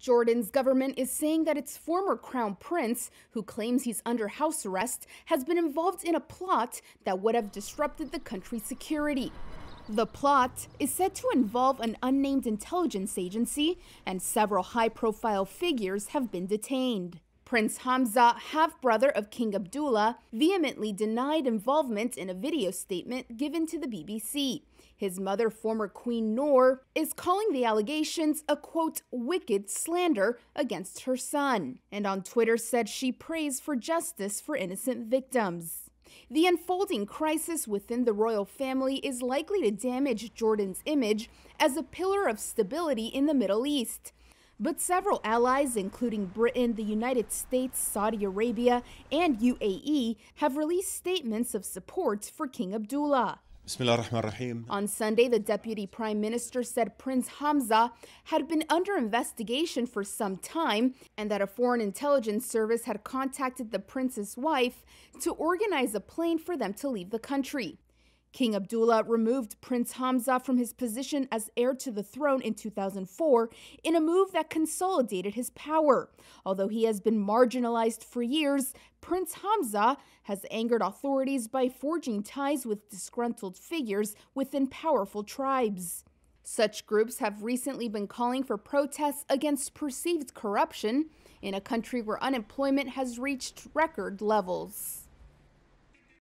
Jordan's government is saying that its former crown prince, who claims he's under house arrest, has been involved in a plot that would have disrupted the country's security. The plot is said to involve an unnamed intelligence agency, and several high profile figures have been detained. Prince Hamza, half brother of King Abdullah, vehemently denied involvement in a video statement given to the BBC. His mother, former Queen Noor, is calling the allegations a quote, wicked slander against her son, and on Twitter said she prays for justice for innocent victims. The unfolding crisis within the royal family is likely to damage Jordan's image as a pillar of stability in the Middle East, but several allies, including Britain, the United States, Saudi Arabia, and UAE, have released statements of support for King Abdullah. On Sunday, the deputy prime minister said Prince Hamza had been under investigation for some time and that a foreign intelligence service had contacted the prince's wife to organize a plane for them to leave the country. King Abdullah removed Prince Hamza from his position as heir to the throne in 2004 in a move that consolidated his power. Although he has been marginalized for years, Prince Hamza has angered authorities by forging ties with disgruntled figures within powerful tribes. Such groups have recently been calling for protests against perceived corruption in a country where unemployment has reached record levels.